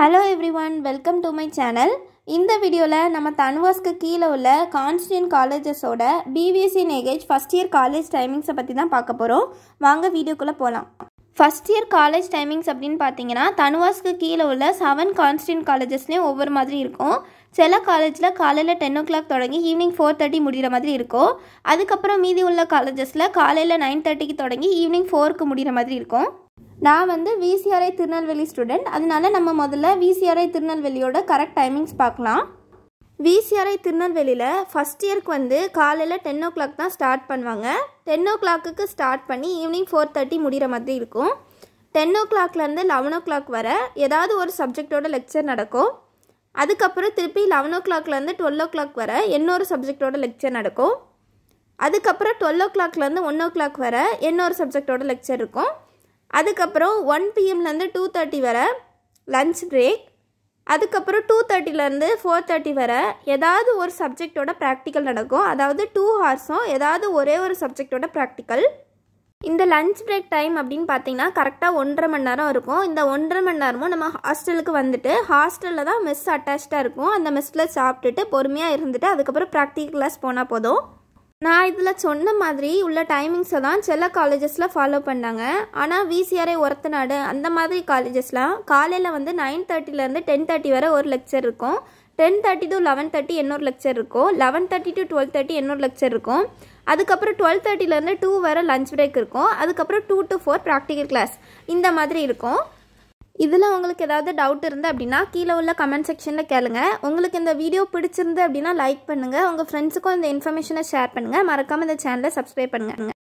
hello everyone welcome to my channel இந்த வீடியோவில் நம்ம தன்வாஸ்க்கு கீழே உள்ள கான்ஸ்டன்ட் காலேஜஸோட பிபிஎஸ்சி நெகேஜ் ஃபஸ்ட் இயர் காலேஜ் டைமிங்ஸை பற்றி தான் பார்க்க போகிறோம் வாங்க வீடியோக்குள்ளே போகலாம் ஃபஸ்ட் இயர் காலேஜ் டைமிங்ஸ் அப்படின்னு பார்த்தீங்கன்னா தனுவாஸ்க்கு கீழே உள்ள செவன் கான்ஸ்டியன் காலேஜஸ்லேயும் ஒவ்வொரு மாதிரி இருக்கும் சில காலேஜில் காலையில் டென் ஓ கிளாக் தொடங்கி ஈவினிங் ஃபோர் தேர்ட்டி முடிகிற மாதிரி இருக்கும் அதுக்கப்புறம் மீதி உள்ள காலேஜஸில் காலையில் நைன் தேர்ட்டிக்கு தொடங்கி ஈவினிங் ஃபோருக்கு முடிகிற மாதிரி இருக்கும் நான் வந்து விசிஆர்ஐ திருநெல்வேலி ஸ்டூடெண்ட் அதனால நம்ம முதல்ல விசிஆர்ஐ திருநெல்வேலியோட கரெக்ட் டைமிங்ஸ் பார்க்கலாம் விசிஆர்ஐ திருநெல்வேலியில் ஃபஸ்ட் இயர்க்கு வந்து காலையில் டென் ஓ கிளாக் தான் ஸ்டார்ட் பண்ணுவாங்க டென் ஓ கிளாக்குக்கு ஸ்டார்ட் பண்ணி ஈவினிங் ஃபோர் தேர்ட்டி முடிகிற மாதிரி இருக்கும் டென் ஓ கிளாக்லேருந்து லெவன் ஓ கிளாக் வர ஏதாவது ஒரு சப்ஜெக்டோட லெக்சர் நடக்கும் அதுக்கப்புறம் திருப்பி லெவன் ஓ கிளாக்லேருந்து டுவெல் ஓ கிளாக் வர இன்னொரு சப்ஜெக்டோட லெக்சர் நடக்கும் அதுக்கப்புறம் டுவெல் ஓ கிளாக்லேருந்து ஒன் ஓ கிளாக் வர இன்னொரு சப்ஜெக்டோட லெக்சர் இருக்கும் அதுக்கப்புறம் ஒன் பிஎம்லேருந்து டூ தேர்ட்டி வர லன்ச் பிரேக் அதுக்கப்புறம் டூ தேர்ட்டிலேருந்து ஃபோர் தேர்ட்டி வர ஏதாவது ஒரு சப்ஜெக்டோட ப்ராக்டிக்கல் நடக்கும் அதாவது டூ ஹார்ஸும் ஏதாவது ஒரே ஒரு சப்ஜெக்டோட ப்ராக்டிக்கல் இந்த லன்ச் பிரேக் டைம் அப்படின்னு பார்த்தீங்கன்னா கரெக்டாக ஒன்றரை மணி நேரம் இருக்கும் இந்த ஒன்றரை மணி நேரமும் நம்ம ஹாஸ்டலுக்கு வந்துட்டு ஹாஸ்டலில் தான் மெஸ் அட்டாச்சாக இருக்கும் அந்த மெஸ்ஸில் சாப்பிட்டுட்டு பொறுமையாக இருந்துட்டு அதுக்கப்புறம் ப்ராக்டிக்கல் கிளாஸ் போனால் போதும் நான் இதில் சொன்ன மாதிரி உள்ள டைமிங்ஸை தான் சில காலேஜஸில் ஃபாலோ பண்ணாங்க ஆனால் விசிஆர்ஐ நாடு அந்த மாதிரி காலேஜஸ்லாம் காலையில் வந்து நைன் தேர்ட்டிலேருந்து டென் தேர்ட்டி வரை ஒரு லெக்சர் இருக்கும் ten thirty to eleven thirty இன்னொரு லெக்சர் இருக்கும் eleven thirty to twelve thirty இன்னொரு லெக்சர் இருக்கும் அதுக்கப்புறம் டுவெல் தேர்ட்டிலேருந்து டூ வரை லஞ்ச் பிரேக் இருக்கும் அதுக்கப்புறம் two to four practical class இந்த மாதிரி இருக்கும் இதில் உங்களுக்கு ஏதாவது டவுட் இருந்தால் அப்படின்னா கீழே உள்ள கமெண்ட் செக்ஷனில் கேளுங்க உங்களுக்கு இந்த வீடியோ பிடிச்சிருந்து அப்படின்னா லைக் பண்ணுங்கள் உங்கள் ஃப்ரெண்ட்ஸுக்கும் இந்த இன்ஃபர்மேஷனை ஷேர் பண்ணுங்கள் மறக்காமல் இந்த சேனலை சப்ஸ்கிரைப் பண்ணுங்கள்